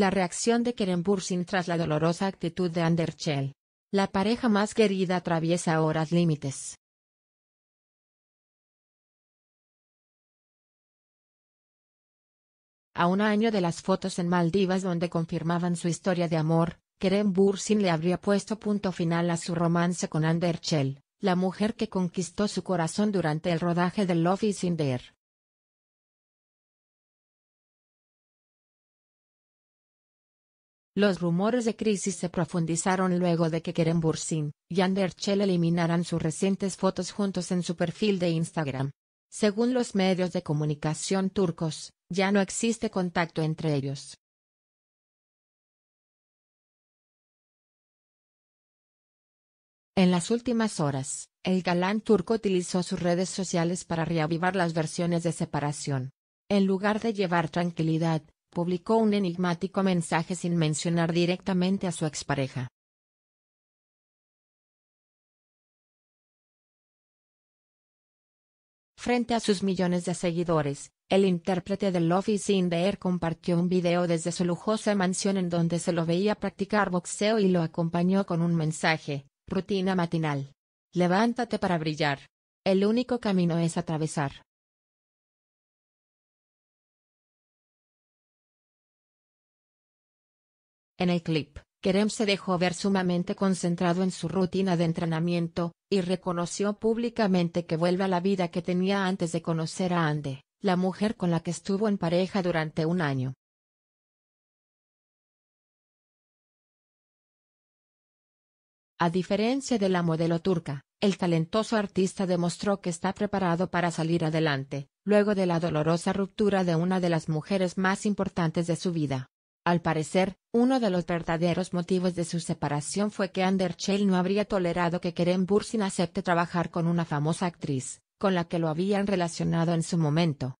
la reacción de Keren Bursin tras la dolorosa actitud de Anderchel. La pareja más querida atraviesa horas límites. A un año de las fotos en Maldivas donde confirmaban su historia de amor, Keren Bursin le habría puesto punto final a su romance con Anderchel, la mujer que conquistó su corazón durante el rodaje de Love is in Los rumores de crisis se profundizaron luego de que Kerem Bursin y Anderchel eliminaran sus recientes fotos juntos en su perfil de Instagram. Según los medios de comunicación turcos, ya no existe contacto entre ellos. En las últimas horas, el galán turco utilizó sus redes sociales para reavivar las versiones de separación. En lugar de llevar tranquilidad, publicó un enigmático mensaje sin mencionar directamente a su expareja. Frente a sus millones de seguidores, el intérprete del Office is in Air compartió un video desde su lujosa mansión en donde se lo veía practicar boxeo y lo acompañó con un mensaje, rutina matinal. Levántate para brillar. El único camino es atravesar. En el clip, Kerem se dejó ver sumamente concentrado en su rutina de entrenamiento, y reconoció públicamente que vuelve a la vida que tenía antes de conocer a Ande, la mujer con la que estuvo en pareja durante un año. A diferencia de la modelo turca, el talentoso artista demostró que está preparado para salir adelante, luego de la dolorosa ruptura de una de las mujeres más importantes de su vida. Al parecer, uno de los verdaderos motivos de su separación fue que Anderchel no habría tolerado que Keren Bursin acepte trabajar con una famosa actriz, con la que lo habían relacionado en su momento.